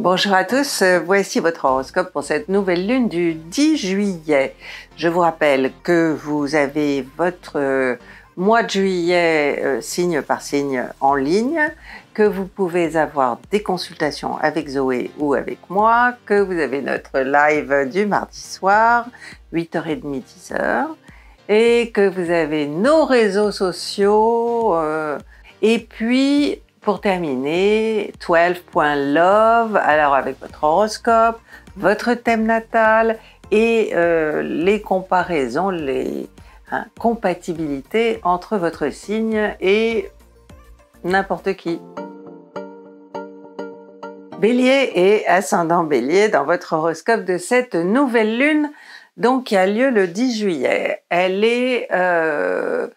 Bonjour à tous, euh, voici votre horoscope pour cette nouvelle lune du 10 juillet. Je vous rappelle que vous avez votre euh, mois de juillet euh, signe par signe en ligne, que vous pouvez avoir des consultations avec Zoé ou avec moi, que vous avez notre live du mardi soir, 8h30, 10h, et que vous avez nos réseaux sociaux. et puis, pour terminer, 12.love, alors avec votre horoscope, votre thème natal et euh, les comparaisons, les hein, compatibilités entre votre signe et n'importe qui. Bélier et ascendant Bélier dans votre horoscope de cette nouvelle lune, donc qui a lieu le 10 juillet. Elle est euh,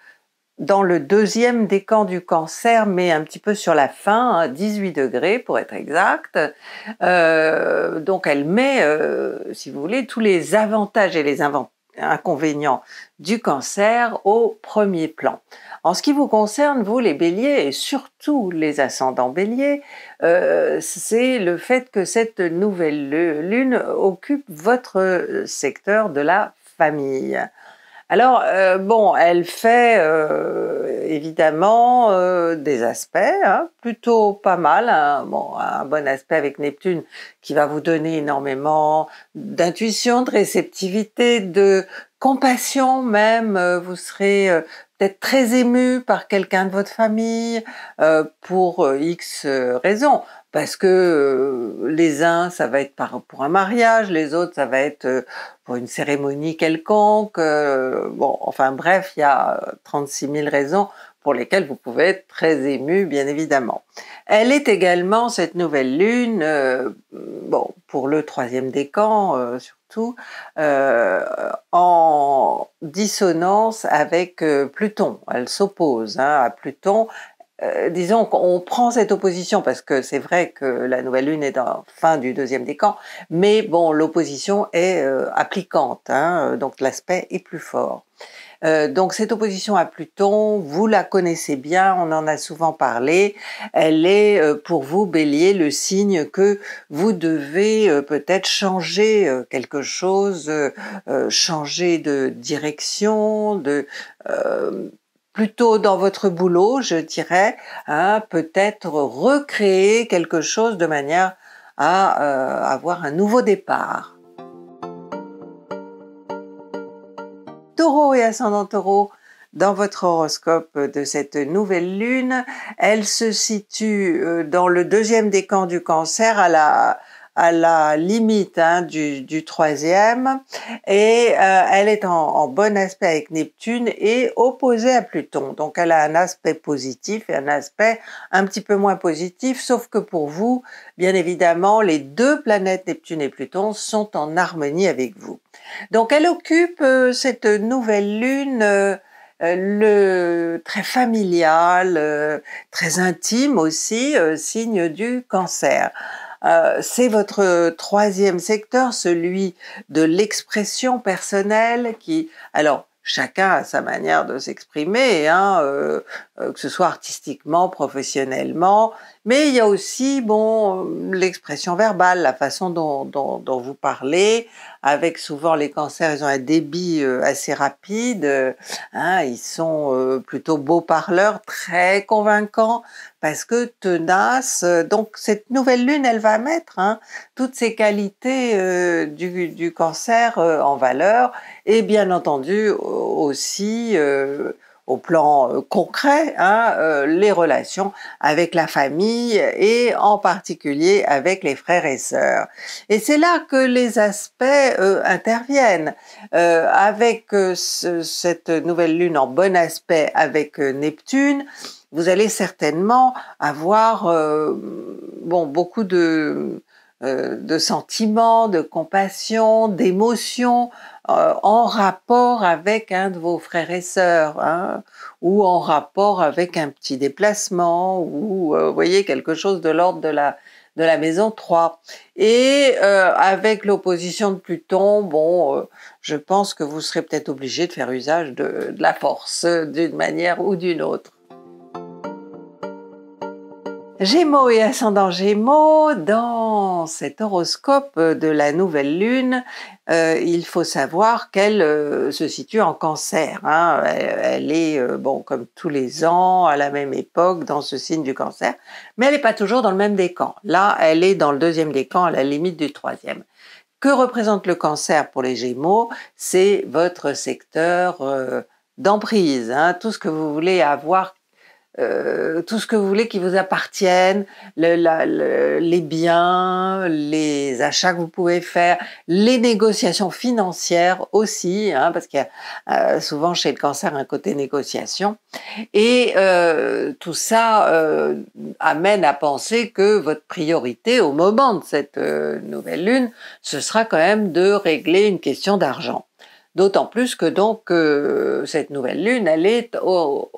dans le deuxième décan du cancer, mais un petit peu sur la fin, 18 hein, degrés pour être exact. Euh, donc elle met, euh, si vous voulez, tous les avantages et les inconvénients du cancer au premier plan. En ce qui vous concerne, vous les béliers, et surtout les ascendants béliers, euh, c'est le fait que cette nouvelle lune occupe votre secteur de la famille. Alors, euh, bon, elle fait euh, évidemment euh, des aspects, hein, plutôt pas mal, hein, bon, un bon aspect avec Neptune qui va vous donner énormément d'intuition, de réceptivité, de compassion même, vous serez peut-être très ému par quelqu'un de votre famille pour X raisons parce que euh, les uns, ça va être pour un mariage, les autres, ça va être euh, pour une cérémonie quelconque. Euh, bon, enfin bref, il y a 36 000 raisons pour lesquelles vous pouvez être très ému, bien évidemment. Elle est également, cette nouvelle lune, bon, pour le troisième décan surtout, en dissonance avec Pluton. Elle s'oppose hein, à Pluton, euh, disons qu'on prend cette opposition parce que c'est vrai que la nouvelle lune est en fin du deuxième décan, mais bon, l'opposition est euh, appliquante, hein, euh, donc l'aspect est plus fort. donc cette opposition à Pluton, vous la connaissez bien, on en a souvent parlé, elle est pour vous, bélier, le signe que vous devez peut-être changer quelque chose, changer de direction, de plutôt dans votre boulot, je dirais, hein, peut-être recréer quelque chose de manière à euh, avoir un nouveau départ. Taureau et ascendant taureau, dans votre horoscope de cette nouvelle lune, elle se situe euh, dans le deuxième décan du cancer à la, à la limite hein, du, troisième et euh, elle est en, bon aspect avec Neptune et opposée à Pluton. Donc elle a un aspect positif et un aspect un petit peu moins positif, sauf que pour vous, bien évidemment, les deux planètes Neptune et Pluton sont en harmonie avec vous. Donc elle occupe euh, cette nouvelle lune. Euh, le très familial, très intime aussi, signe du cancer. Euh, c'est votre troisième secteur, celui de l'expression personnelle qui, alors, chacun a sa manière de s'exprimer. Hein. Euh, euh, que ce soit artistiquement, professionnellement, mais il y a aussi bon euh, l'expression verbale, la façon dont, vous parlez, avec souvent les cancers, ils ont un débit euh, assez rapide, hein, ils sont plutôt beaux parleurs, très convaincants, parce que tenaces. Donc cette nouvelle lune, elle va mettre hein, toutes ces qualités du, du, cancer en valeur, et bien entendu aussi au plan euh, concret hein, euh, les relations avec la famille et en particulier avec les frères et sœurs. Et c'est là que les aspects euh, interviennent. avec cette nouvelle lune en bon aspect avec Neptune, vous allez certainement avoir bon, beaucoup de, de sentiments, de compassion, d'émotions euh, en rapport avec un de vos frères et sœurs, hein, ou en rapport avec un petit déplacement, ou euh, voyez quelque chose de l'ordre de la de la maison 3. Et euh, avec l'opposition de Pluton, bon, je pense que vous serez peut-être obligé de faire usage de la force d'une manière ou d'une autre. Gémeaux et ascendant Gémeaux, dans cet horoscope de la nouvelle lune, euh, il faut savoir qu'elle euh, se situe en cancer. Hein. Elle, est, euh, bon, comme tous les ans, à la même époque, dans ce signe du cancer, mais elle n'est pas toujours dans le même décan. Là, elle est dans le deuxième décan, à la limite du troisième. Que représente le cancer pour les Gémeaux C'est votre secteur d'emprise, hein. tout ce que vous voulez avoir euh, tout ce que vous voulez qui vous appartienne, les biens, les achats que vous pouvez faire, les négociations financières aussi, hein, parce qu'il y a euh, souvent chez le cancer un côté négociation. Et euh, tout ça euh, amène à penser que votre priorité au moment de cette nouvelle lune, ce sera quand même de régler une question d'argent. D'autant plus que donc cette nouvelle lune, elle est au,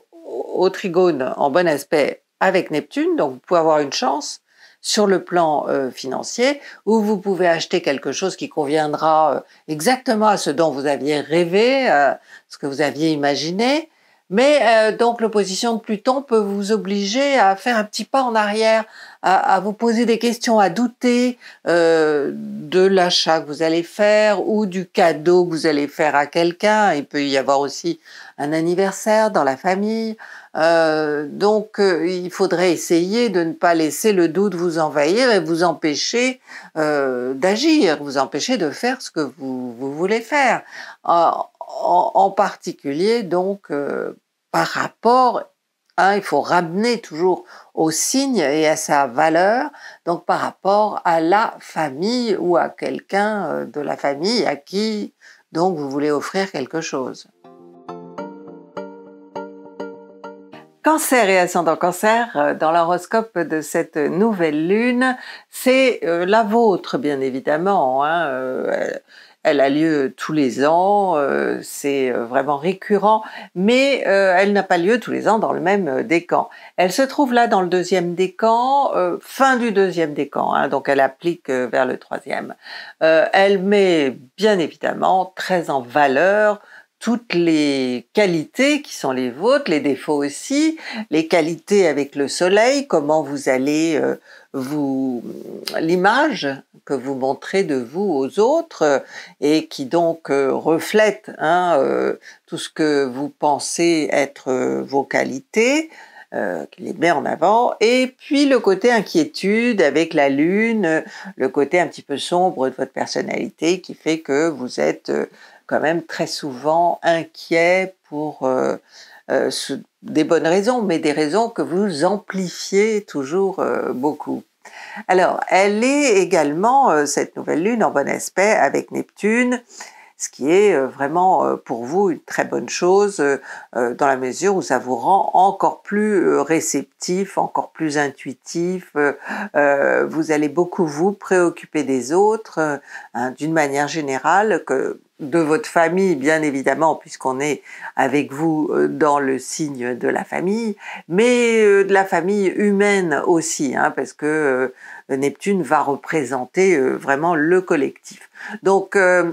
au trigone en bon aspect avec Neptune, donc vous pouvez avoir une chance sur le plan euh, financier, où vous pouvez acheter quelque chose qui conviendra euh, exactement à ce dont vous aviez rêvé, euh, ce que vous aviez imaginé. Mais donc l'opposition de Pluton peut vous obliger à faire un petit pas en arrière, à vous poser des questions, à douter de l'achat que vous allez faire ou du cadeau que vous allez faire à quelqu'un. Il peut y avoir aussi un anniversaire dans la famille. Euh, donc, euh, il faudrait essayer de ne pas laisser le doute vous envahir et vous empêcher euh, d'agir, vous empêcher de faire ce que vous, voulez faire. En, particulier, donc, par rapport, hein, il faut ramener toujours au signe et à sa valeur, donc par rapport à la famille ou à quelqu'un de la famille à qui donc vous voulez offrir quelque chose. Cancer et ascendant cancer, euh, dans l'horoscope de cette nouvelle lune, c'est euh, la vôtre bien évidemment. Hein, euh, elle a lieu tous les ans, c'est vraiment récurrent, mais elle n'a pas lieu tous les ans dans le même décan. Elle se trouve là dans le deuxième décan, fin du deuxième décan, hein, donc elle applique vers le troisième. elle met bien évidemment très en valeur toutes les qualités qui sont les vôtres, les défauts aussi, les qualités avec le soleil, comment vous allez euh, vous l'image que vous montrez de vous aux autres euh, et qui donc euh, reflète hein, tout ce que vous pensez être vos qualités. qui les met en avant, et puis le côté inquiétude avec la lune, le côté un petit peu sombre de votre personnalité qui fait que vous êtes quand même très souvent inquiets pour euh, euh, des bonnes raisons, mais des raisons que vous amplifiez toujours euh, beaucoup. Alors, elle est également, cette nouvelle lune, en bon aspect avec Neptune, ce qui est vraiment pour vous une très bonne chose dans la mesure où ça vous rend encore plus réceptif, encore plus intuitif. Vous allez beaucoup vous préoccuper des autres hein, d'une manière générale que de votre famille, bien évidemment, puisqu'on est avec vous euh, dans le signe de la famille, mais euh, de la famille humaine aussi, hein, parce que euh, Neptune va représenter vraiment le collectif. Donc, hein,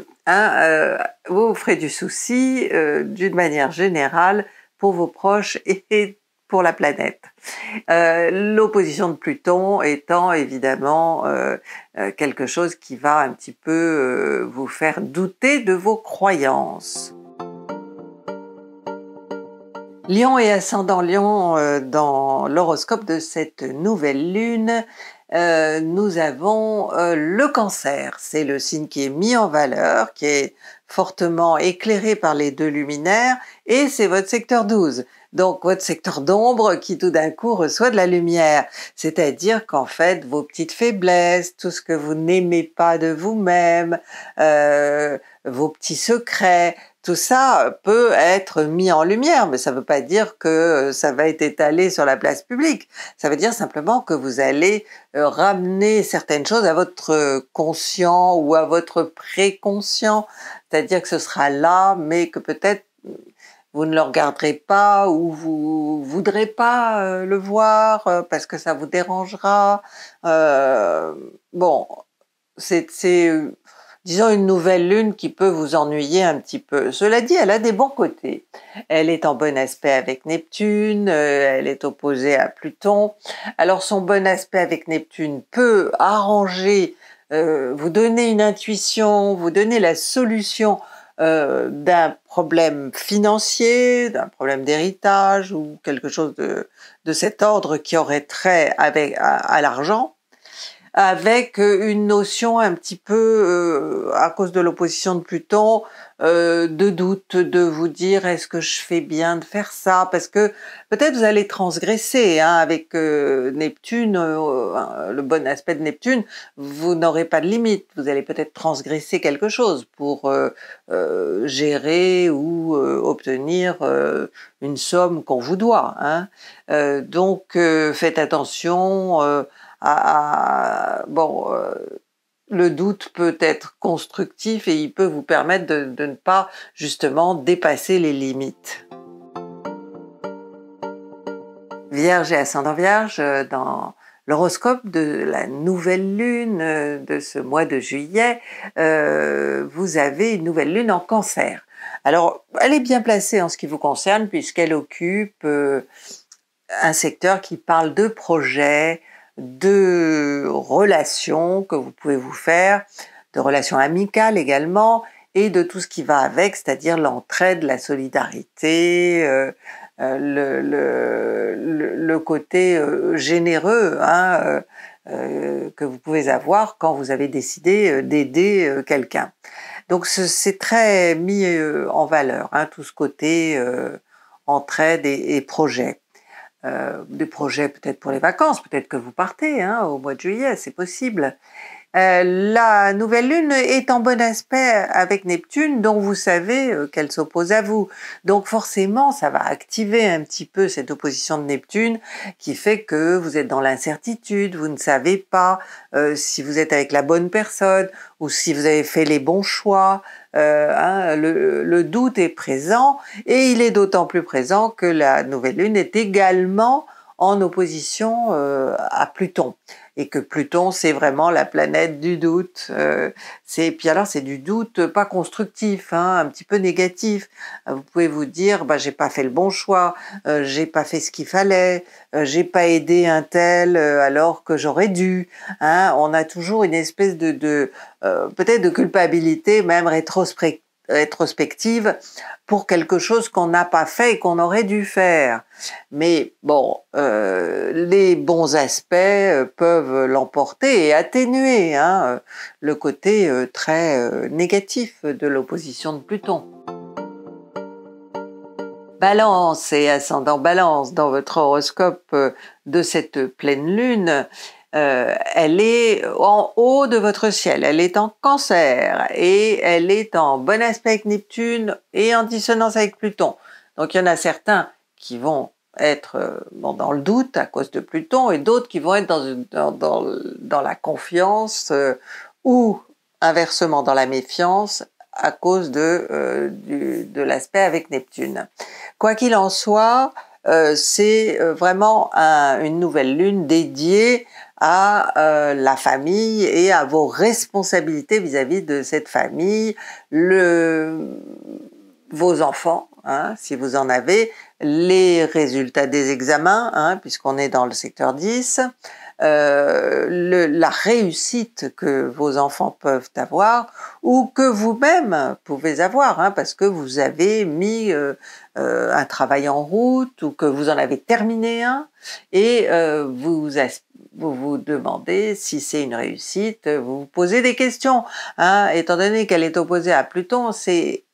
vous ferez du souci d'une manière générale pour vos proches et la planète. Euh, l'opposition de Pluton étant évidemment euh, euh, quelque chose qui va un petit peu vous faire douter de vos croyances. Lion et ascendant Lion dans l'horoscope de cette nouvelle lune, nous avons le cancer. C'est le signe qui est mis en valeur, qui est fortement éclairé par les deux luminaires, et c'est votre secteur 12 donc votre secteur d'ombre qui tout d'un coup reçoit de la lumière. C'est-à-dire qu'en fait, vos petites faiblesses, tout ce que vous n'aimez pas de vous-même, euh, vos petits secrets, tout ça peut être mis en lumière, mais ça ne veut pas dire que euh, ça va être étalé sur la place publique. Ça veut dire simplement que vous allez euh, ramener certaines choses à votre conscient ou à votre préconscient, c'est-à-dire que ce sera là, mais que peut-être vous ne le regarderez pas ou vous voudrez pas euh, le voir euh, parce que ça vous dérangera. Euh, bon, c'est, disons, une nouvelle lune qui peut vous ennuyer un petit peu. Cela dit, elle a des bons côtés. Elle est en bon aspect avec Neptune, elle est opposée à Pluton. Alors son bon aspect avec Neptune peut arranger, vous donner une intuition, vous donner la solution euh, d'un problème financier, d'un problème d'héritage ou quelque chose de, cet ordre qui aurait trait à, l'argent, avec euh, une notion un petit peu, euh, à cause de l'opposition de Pluton, euh, de doute, de vous dire est-ce que je fais bien de faire ça Parce que peut-être vous allez transgresser hein, avec euh, Neptune, euh, le bon aspect de Neptune, vous n'aurez pas de limite, vous allez peut-être transgresser quelque chose pour gérer ou obtenir une somme qu'on vous doit. Hein. donc faites attention. À, bon, le doute peut être constructif et il peut vous permettre de, ne pas justement dépasser les limites. Vierge et ascendant Vierge, euh, dans l'horoscope de la nouvelle lune euh, de ce mois de juillet, euh, vous avez une nouvelle lune en cancer. Alors, elle est bien placée en ce qui vous concerne puisqu'elle occupe un secteur qui parle de projets, de relations que vous pouvez vous faire, de relations amicales également, et de tout ce qui va avec, c'est-à-dire l'entraide, la solidarité, euh, euh, le, côté euh, généreux hein, que vous pouvez avoir quand vous avez décidé d'aider quelqu'un. Donc c'est très mis en valeur, hein, tout ce côté entraide et projet. Euh, des projets peut-être pour les vacances, peut-être que vous partez hein, au mois de juillet, c'est possible. Euh, la nouvelle lune est en bon aspect avec Neptune, dont vous savez euh, qu'elle s'oppose à vous. Donc forcément, ça va activer un petit peu cette opposition de Neptune qui fait que vous êtes dans l'incertitude, vous ne savez pas euh, si vous êtes avec la bonne personne ou si vous avez fait les bons choix. Hein, le doute est présent et il est d'autant plus présent que la nouvelle lune est également en opposition euh, à Pluton et que Pluton c'est vraiment la planète du doute. Euh, c'est puis alors c'est du doute pas constructif, hein, un petit peu négatif. Euh, vous pouvez vous dire bah j'ai pas fait le bon choix, j'ai pas fait ce qu'il fallait, j'ai pas aidé un tel alors que j'aurais dû. Hein. On a toujours une espèce de, de peut-être de culpabilité même rétrospective rétrospective pour quelque chose qu'on n'a pas fait et qu'on aurait dû faire. Mais bon, euh, les bons aspects euh, peuvent l'emporter et atténuer hein, euh, le côté très négatif de l'opposition de Pluton. Balance et ascendant balance dans votre horoscope de cette pleine lune, euh, elle est en haut de votre ciel, elle est en cancer et elle est en bon aspect avec Neptune et en dissonance avec Pluton. Donc il y en a certains qui vont être euh, dans le doute à cause de Pluton et d'autres qui vont être dans, la confiance euh, ou inversement dans la méfiance à cause de, l'aspect avec Neptune. Quoi qu'il en soit, c'est vraiment une nouvelle lune dédiée à euh, la famille et à vos responsabilités vis-à-vis de cette famille, vos enfants, hein, si vous en avez, les résultats des examens, hein, puisqu'on est dans le secteur 10, euh, la réussite que vos enfants peuvent avoir ou que vous-même pouvez avoir, hein, parce que vous avez mis euh, un travail en route ou que vous en avez terminé un et vous, vous vous demandez si c'est une réussite, vous vous posez des questions. Hein, étant donné qu'elle est opposée à Pluton, c'est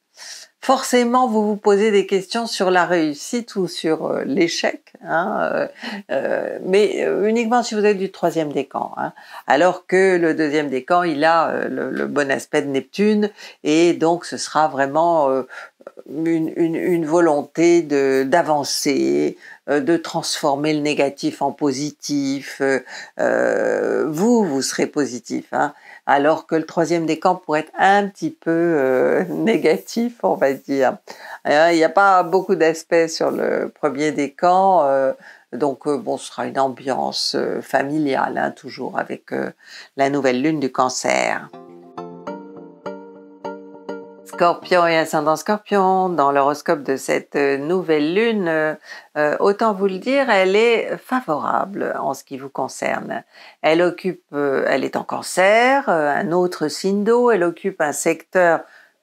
forcément vous vous posez des questions sur la réussite ou sur euh, l'échec, hein, euh, euh, mais uniquement si vous êtes du troisième décan. Hein, alors que le deuxième décan, il a le, bon aspect de Neptune et donc ce sera vraiment une, volonté d'avancer, euh, de, transformer le négatif en positif. Euh, euh, vous, vous serez positif, hein. alors que le troisième décan pourrait être un petit peu négatif, on va dire. Hein, il n'y a pas beaucoup d'aspects sur le premier décan. donc bon, ce sera une ambiance familiale, hein, toujours avec la nouvelle lune du cancer. Scorpion et ascendant Scorpion, dans l'horoscope de cette euh, nouvelle lune, euh, euh, autant vous le dire, elle est favorable en ce qui vous concerne. Elle occupe, elle est en cancer, un autre signe d'eau, elle occupe un secteur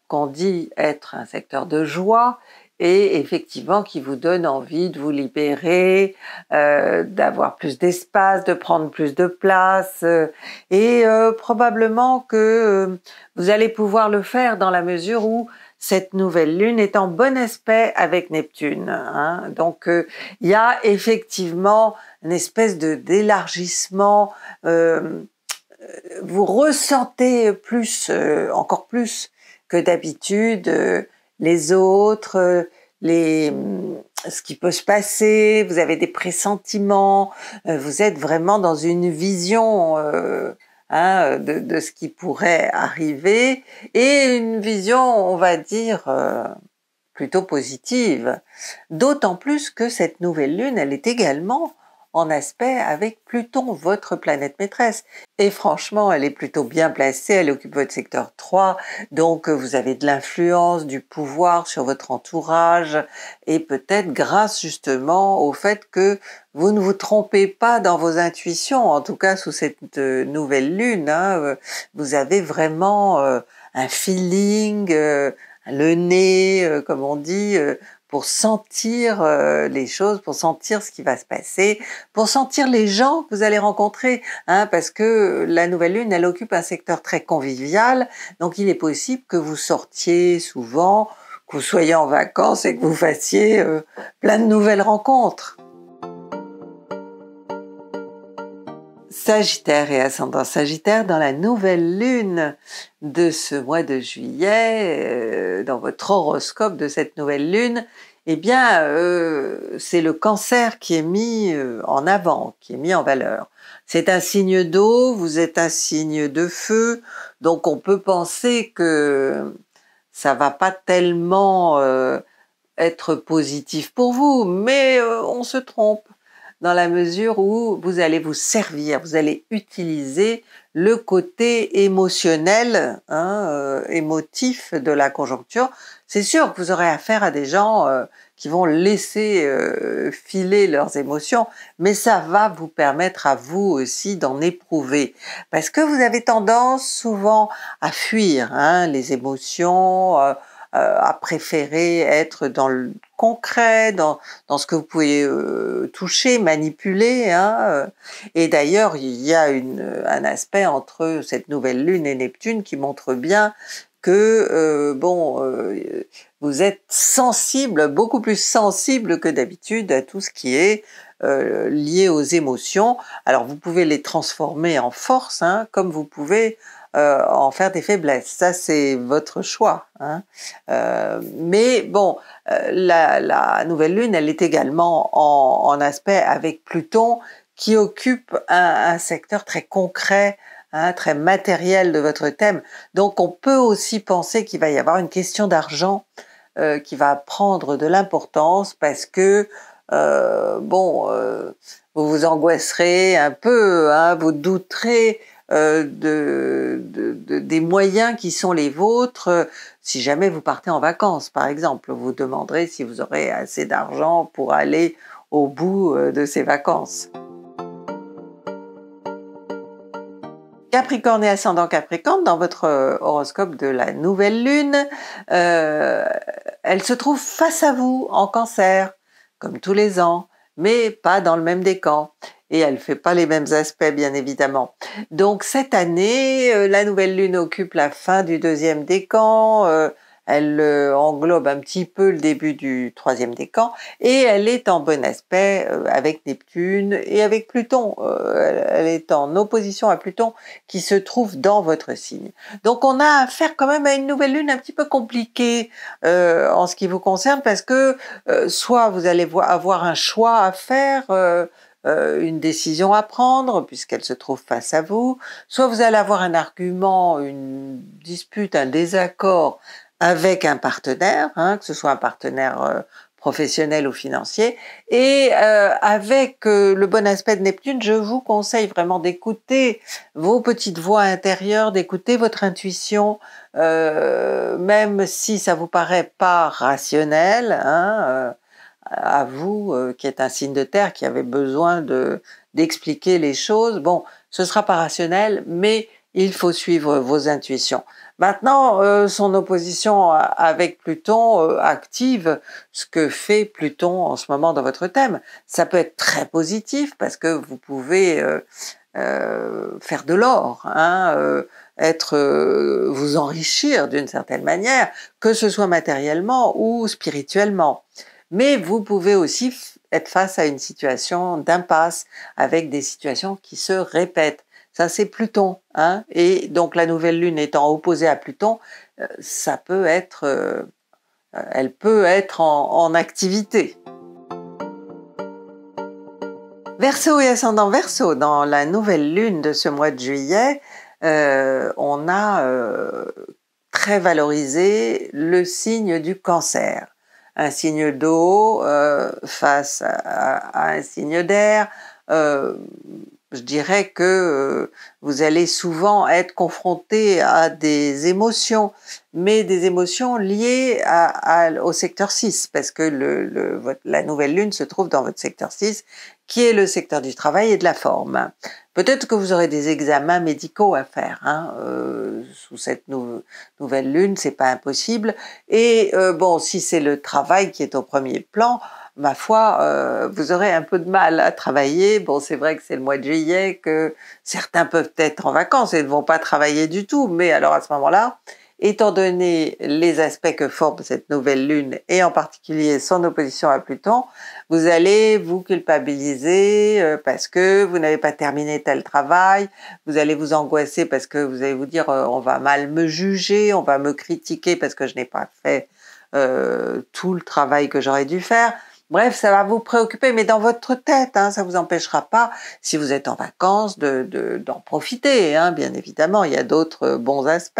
qu'on dit être un secteur de joie et effectivement qui vous donne envie de vous libérer, euh, d'avoir plus d'espace, de prendre plus de place euh, et euh, probablement que vous allez pouvoir le faire dans la mesure où cette nouvelle lune est en bon aspect avec Neptune. Hein. Donc il y a effectivement une espèce de d'élargissement. vous ressentez plus, encore plus que d'habitude, les autres, euh, les, mm, ce qui peut se passer, vous avez des pressentiments, euh, vous êtes vraiment dans une vision euh, hein, de, ce qui pourrait arriver et une vision, on va dire, plutôt positive. D'autant plus que cette nouvelle lune, elle est également en aspect avec Pluton, votre planète maîtresse. Et franchement, elle est plutôt bien placée, elle occupe votre secteur 3, donc euh, vous avez de l'influence, du pouvoir sur votre entourage, et peut-être grâce justement au fait que vous ne vous trompez pas dans vos intuitions, en tout cas sous cette euh, nouvelle lune, hein, euh, vous avez vraiment un feeling, le nez, comme on dit, pour sentir euh, les choses, pour sentir ce qui va se passer, pour sentir les gens que vous allez rencontrer, hein, parce que la nouvelle lune, elle occupe un secteur très convivial, donc il est possible que vous sortiez souvent, que vous soyez en vacances et que vous fassiez euh, plein de nouvelles rencontres. Sagittaire et ascendant Sagittaire dans la nouvelle lune de ce mois de juillet, euh, dans votre horoscope de cette nouvelle lune, eh bien, euh, c'est le cancer qui est mis euh, en avant, qui est mis en valeur. C'est un signe d'eau, vous êtes un signe de feu, donc on peut penser que ça va pas tellement être positif pour vous, mais on se trompe dans la mesure où vous allez vous servir, vous allez utiliser le côté émotionnel, hein, euh, émotif de la conjoncture. C'est sûr que vous aurez affaire à des gens euh, qui vont laisser euh, filer leurs émotions, mais ça va vous permettre à vous aussi d'en éprouver. Parce que vous avez tendance souvent à fuir hein, les émotions, euh, à préférer être dans le concret, dans, ce que vous pouvez euh, toucher, manipuler. Hein, euh. Et d'ailleurs, il y a un aspect entre cette nouvelle lune et Neptune qui montre bien que bon, vous êtes sensible, beaucoup plus sensible que d'habitude à tout ce qui est euh, liées aux émotions. Alors vous pouvez les transformer en force, hein, comme vous pouvez euh, en faire des faiblesses. Ça, c'est votre choix. Hein. Euh, mais bon, la, nouvelle lune, elle est également en, aspect avec Pluton, qui occupe un, secteur très concret Hein, très matériel de votre thème. Donc on peut aussi penser qu'il va y avoir une question d'argent qui va prendre de l'importance parce que euh, bon, euh, vous vous angoisserez un peu, hein, vous douterez euh, des moyens qui sont les vôtres si jamais vous partez en vacances, par exemple. Vous demanderez si vous aurez assez d'argent pour aller au bout de ces vacances. Capricorne et ascendant Capricorne, dans votre horoscope de la nouvelle lune, elle se trouve face à vous en cancer comme tous les ans, mais pas dans le même décan. Et elle fait pas les mêmes aspects, bien évidemment. Donc cette année, euh, la nouvelle lune occupe la fin du deuxième décan, euh, elle euh, englobe un petit peu le début du troisième décan et elle est en bon aspect euh, avec Neptune et avec Pluton. Euh, elle est en opposition à Pluton qui se trouve dans votre signe. Donc on a affaire quand même à une nouvelle lune un petit peu compliquée en ce qui vous concerne parce que soit vous allez avoir un choix à faire une décision à prendre puisqu'elle se trouve face à vous, soit vous allez avoir un argument, une dispute, un désaccord avec un partenaire, hein, que ce soit un partenaire euh, professionnel ou financier. Et euh, avec euh, le bon aspect de Neptune, je vous conseille vraiment d'écouter vos petites voix intérieures, d'écouter votre intuition, même si ça vous paraît pas rationnel. Hein, à vous, qui êtes un signe de terre, qui avez besoin de d'expliquer les choses. Bon, ce sera pas rationnel, mais il faut suivre vos intuitions. Maintenant, euh, son opposition avec Pluton euh, active ce que fait Pluton en ce moment dans votre thème. Ça peut être très positif parce que vous pouvez euh, faire de l'or, hein, être vous enrichir d'une certaine manière, que ce soit matériellement ou spirituellement. Mais vous pouvez aussi être face à une situation d'impasse avec des situations qui se répètent. Ça, c'est Pluton. Hein. et donc la nouvelle lune étant opposée à Pluton, euh, ça peut être, euh, euh, elle peut être en, activité. Verseau et ascendant Verseau, dans la nouvelle lune de ce mois de juillet, on a très valorisé le signe du cancer. Un signe d'eau face à, un signe d'air, je dirais que euh, vous allez souvent être confronté à des émotions, mais des émotions liées au secteur 6, parce que la nouvelle lune se trouve dans votre secteur 6, qui est le secteur du travail et de la forme. Peut-être que vous aurez des examens médicaux à faire hein, euh, sous cette nouvelle lune, c'est pas impossible. Et euh, bon, si c'est le travail qui est au premier plan, ma foi, euh, vous aurez un peu de mal à travailler. Bon, c'est vrai que c'est le mois de juillet, que certains peuvent être en vacances et ne vont pas travailler du tout, mais alors à ce moment-là, étant donné les aspects que forme cette nouvelle lune et en particulier son opposition à Pluton, vous allez vous culpabiliser euh, parce que vous n'avez pas terminé tel travail, vous allez vous angoisser parce que vous allez vous dire euh, on va mal me juger, on va me critiquer parce que je n'ai pas fait tout le travail que j'aurais dû faire. Bref, ça va vous préoccuper, mais dans votre tête, hein, ça vous empêchera pas, si vous êtes en vacances, d'en profiter. Hein, bien évidemment, il y a d'autres euh, bons aspects.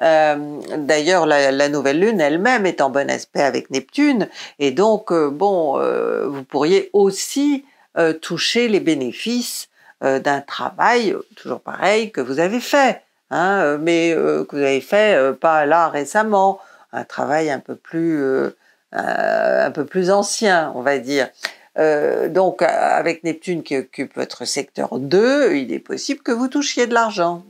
Euh, d'ailleurs, la, nouvelle lune elle-même est en bon aspect avec Neptune, et donc euh, bon, vous pourriez aussi toucher les bénéfices d'un travail, toujours pareil, que vous avez fait, hein, mais que vous avez fait pas là récemment, un travail un peu plus euh, un peu plus ancien, on va dire. Euh, donc, euh, avec Neptune qui occupe votre secteur 2, il est possible que vous touchiez de l'argent.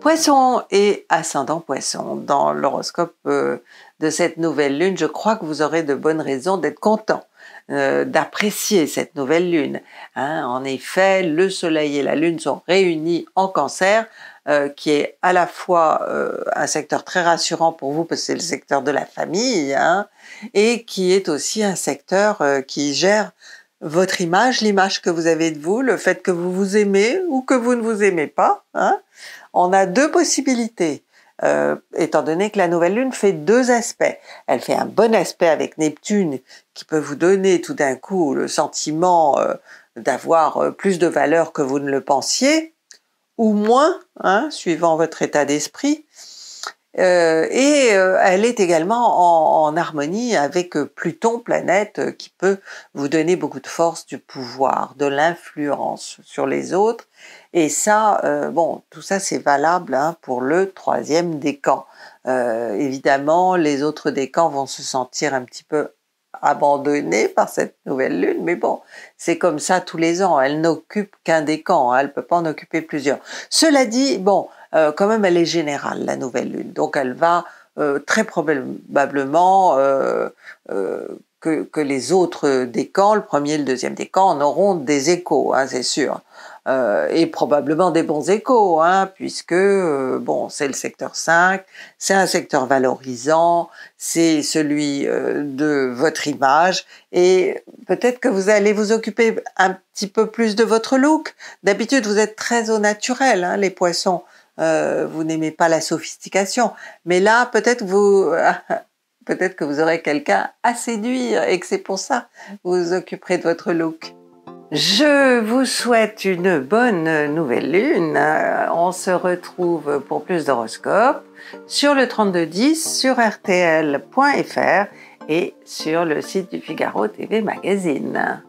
Poisson et ascendant poisson. Dans l'horoscope de cette nouvelle lune, je crois que vous aurez de bonnes raisons d'être content, d'apprécier cette nouvelle lune. Hein. en effet, le soleil et la lune sont réunis en cancer euh, qui est à la fois euh, un secteur très rassurant pour vous parce que c'est le secteur de la famille, hein, et qui est aussi un secteur euh, qui gère votre image, l'image que vous avez de vous, le fait que vous vous aimez ou que vous ne vous aimez pas. Hein. On a deux possibilités. étant donné que la nouvelle lune fait deux aspects. Elle fait un bon aspect avec Neptune qui peut vous donner tout d'un coup le sentiment d'avoir plus de valeur que vous ne le pensiez, ou moins, hein, suivant votre état d'esprit. Euh, et euh, elle est également en, harmonie avec euh, Pluton, planète euh, qui peut vous donner beaucoup de force, du pouvoir, de l'influence sur les autres. Et ça, bon, tout ça c'est valable hein, pour le troisième décan. évidemment, les autres décans vont se sentir un petit peu abandonnée par cette nouvelle lune, mais bon, c'est comme ça tous les ans, elle n'occupe qu'un des camps, hein, elle peut pas en occuper plusieurs. Cela dit, bon, euh, quand même, elle est générale, la nouvelle lune, donc elle va euh, très probablement euh, que, les autres décans, le premier et le deuxième décan, en auront des échos, hein, c'est sûr. Euh, et probablement des bons échos, hein, puisque euh, bon, c'est le secteur 5, c'est un secteur valorisant, c'est celui euh, de votre image, et peut-être que vous allez vous occuper un petit peu plus de votre look. D'habitude, vous êtes très au naturel, hein, les poissons. vous n'aimez pas la sophistication, mais là, peut-être vous, peut-être que vous aurez quelqu'un à séduire et que c'est pour ça que vous vous occuperez de votre look. Je vous souhaite une bonne nouvelle lune. Euh, on se retrouve pour plus d'horoscopes sur le 3210, sur rtl.fr et sur le site du Figaro TV Magazine.